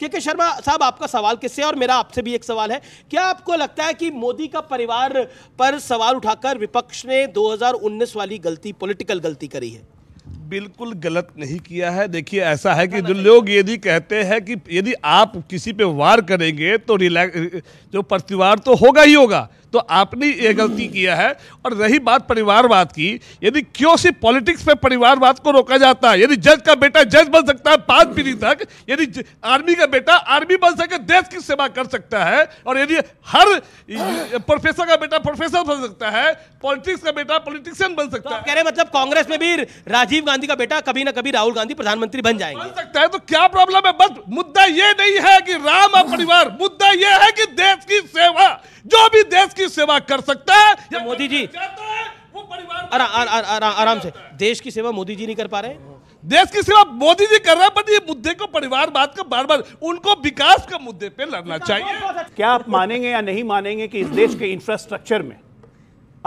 के के शर्मा साहब आपका सवाल किससे और मेरा आपसे भी एक सवाल है क्या आपको लगता है कि मोदी का परिवार पर सवाल उठाकर विपक्ष ने 2019 वाली गलती पॉलिटिकल गलती करी है बिल्कुल गलत नहीं किया है देखिए ऐसा है कि जो लोग यदि कहते हैं कि यदि आप किसी पे वार करेंगे तो रिलैक्स जो प्रतिवार तो होगा ही होगा तो आपने ये गलती किया है और रही बात परिवारवाद की यदि क्यों सिर्फ पॉलिटिक्स पे परिवारवाद को रोका जाता है यदि जज का बेटा जज बन सकता है पांच पीढ़ी तक यदि आर्मी का बेटा आर्मी बन सके देश की सेवा कर सकता है और यदि हर प्रोफेसर का बेटा प्रोफेसर बन सकता है पॉलिटिक्स का बेटा पॉलिटिशियन बन सकता तो है कह रहे मतलब कांग्रेस में भी राजीव गांधी गांधी का बेटा कभी ना कभी राहुल गांधी प्रधानमंत्री बन जाएंगे बन सकता है तो क्या प्रॉब्लम है बस मुद्दा ये नहीं है कि राम और परिवार मुद्दा ये है कि देश की सेवा जो भी देश की सेवा कर सकता है तो मोदी जी आराम से देश की सेवा मोदी जी नहीं कर पा रहे देश की सेवा मोदी जी कर रहे हैं बट ये मुद्दे को परिवार बात का बार बार उनको विकास के मुद्दे पे लड़ना चाहिए क्या आप मानेंगे या नहीं मानेंगे कि इस देश के इंफ्रास्ट्रक्चर में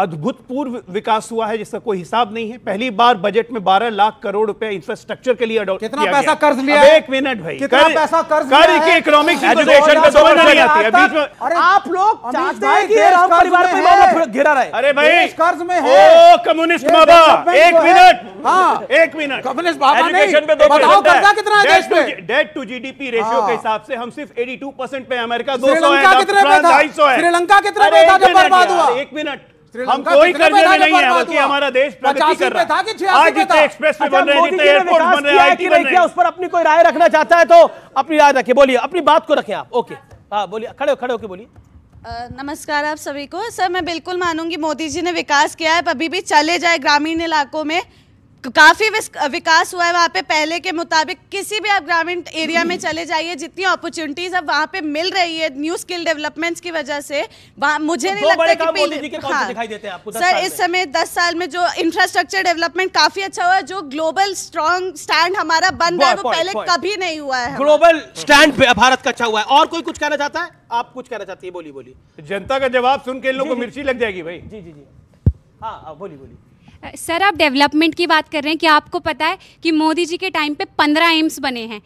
अद्भुतपूर्व विकास हुआ है जिसका कोई हिसाब नहीं है पहली बार बजट में 12 लाख करोड़ रुपए इंफ्रास्ट्रक्चर के लिए कितना पैसा कर्ज लिया एक मिनट भाई कितना पैसा कर्ज कर्ज की इकोनॉमिक सिचुएशन पे समझ नहीं आती है अरे आप लोग चाहते हैं कि राम परिवार पे मामला घिरा रहे अरे भाई कर्ज में है ओ कम्युनिस्ट बाबा एक मिनट हाँ एक मिनट कम्युनिस्ट बाबा नहीं बताओ कर्जा कितना है देश में डेट टू जीडीपी रेशियो के हिसाब से हम सिर्फ 82% पे अमेरिका 200 है श्रीलंका कितने पे श्रीलंका कितने बर्बाद हुआ एक मिनट हम कोई कर्ज में नहीं है बल्कि हमारा देश प्रगति कर रहा है आज इतने एक्सप्रेस वे अच्छा, बन रहे हैं जितने एयरपोर्ट बन रहे हैं आईटी बन रहे हैं उस पर अपनी कोई राय रखना चाहता है तो अपनी राय रखिए बोलिए अपनी बात को रखें आप ओके हाँ बोलिए खड़े खड़े होके बोलिए नमस्कार आप सभी को सर मैं बिल्कुल मानूंगी मोदी जी ने विकास किया है अभी भी चले जाए ग्रामीण इलाकों में काफ़ी विकास हुआ है वहाँ पे पहले के मुताबिक किसी भी आप ग्रामीण एरिया में चले जाइए जितनी अपॉर्चुनिटीज़ अब वहाँ पे मिल रही है न्यू स्किल डेवलपमेंट्स की वजह से वहाँ मुझे तो नहीं लगता कि हाँ, दिखाई देते हैं आपको सर इस समय दस साल में जो इंफ्रास्ट्रक्चर डेवलपमेंट काफ़ी अच्छा हुआ है जो ग्लोबल स्ट्रॉन्ग स्टैंड हमारा बन रहा है वो पहले कभी नहीं हुआ है ग्लोबल स्टैंड भारत का अच्छा हुआ है और कोई कुछ कहना चाहता है आप कुछ कहना चाहती है बोली बोली जनता का जवाब सुन के इन लोगों को मिर्ची लग जाएगी भाई जी जी जी हाँ बोली हाँ, बोली सर आप डेवलपमेंट की बात कर रहे हैं क्या आपको पता है कि मोदी जी के टाइम पे पंद्रह एम्स बने हैं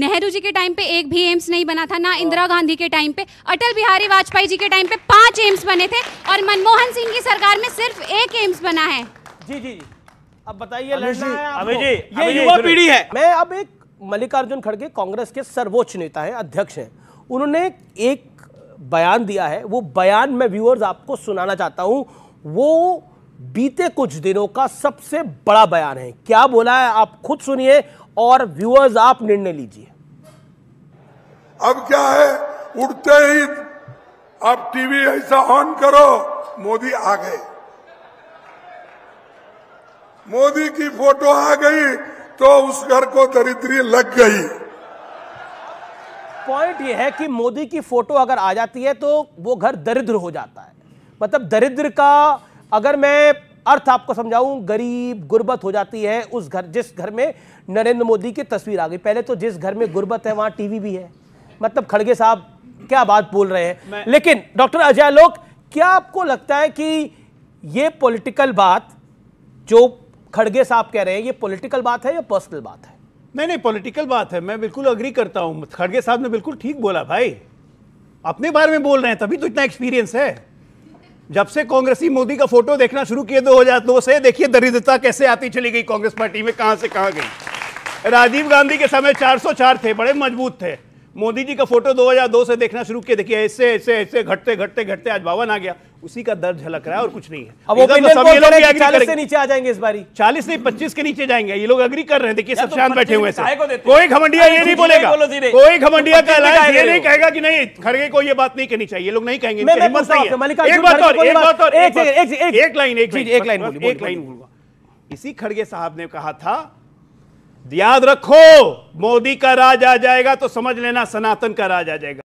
नेहरू जी के टाइम पे एक भी एम्स नहीं बना था ना इंदिरा गांधी के टाइम पे अटल बिहारी वाजपेयी जी के टाइम पे पांच एम्स बने थे और मनमोहन सिंह की सरकार में सिर्फ एक एम्स बना है जी जी अब बताइए ये युवा पीढ़ी है मैं अब एक मल्लिकार्जुन खड़गे कांग्रेस के सर्वोच्च नेता है अध्यक्ष है उन्होंने एक बयान दिया है वो बयान मैं व्यूअर्स आपको सुनाना चाहता हूँ वो बीते कुछ दिनों का सबसे बड़ा बयान है क्या बोला है आप खुद सुनिए और व्यूअर्स आप निर्णय लीजिए अब क्या है उठते ही आप टीवी ऐसा ऑन करो मोदी आ गए मोदी की फोटो आ गई तो उस घर को दरिद्री लग गई पॉइंट यह है कि मोदी की फोटो अगर आ जाती है तो वो घर दरिद्र हो जाता है मतलब दरिद्र का अगर मैं अर्थ आपको समझाऊं गरीब गुर्बत हो जाती है उस घर जिस घर में नरेंद्र मोदी की तस्वीर आ गई पहले तो जिस घर में गुर्बत है वहां टीवी भी है मतलब खड़गे साहब क्या बात बोल रहे हैं लेकिन डॉक्टर अजय आलोक क्या आपको लगता है कि ये पॉलिटिकल बात जो खड़गे साहब कह रहे हैं ये पॉलिटिकल बात है या पर्सनल बात है नहीं नहीं पॉलिटिकल बात है मैं बिल्कुल अग्री करता हूँ खड़गे साहब ने बिल्कुल ठीक बोला भाई अपने बारे में बोल रहे हैं तभी तो इतना एक्सपीरियंस है जब से कांग्रेसी मोदी का फोटो देखना शुरू किए दो हजार दो से देखिए दरिद्रता कैसे आती चली गई कांग्रेस पार्टी में कहां से कहां गई राजीव गांधी के समय 404 थे बड़े मजबूत थे मोदी जी का फोटो 2002 से देखना शुरू किया देखिए ऐसे ऐसे ऐसे घटते घटते घटते आज बावन आ गया उसी का दर्द झलक रहा है और कुछ नहीं है अब ओपिनियन तो चालीस से नीचे आ जाएंगे इस बारी चालीस नहीं पच्चीस के नीचे जाएंगे ये लोग अग्री कर रहे हैं देखिए सब तो शांत बैठे हुए तो। कोई घमंडिया ये नहीं बोलेगा कोई घमंडिया ये नहीं कहेगा कि नहीं खड़गे को ये बात नहीं कहनी चाहिए ये लोग नहीं कहेंगे एक एक लाइन एक लाइन एक लाइन बोलूंगा इसी खड़गे साहब ने कहा था याद रखो मोदी का राज आ जाएगा तो समझ लेना सनातन का राज आ जाएगा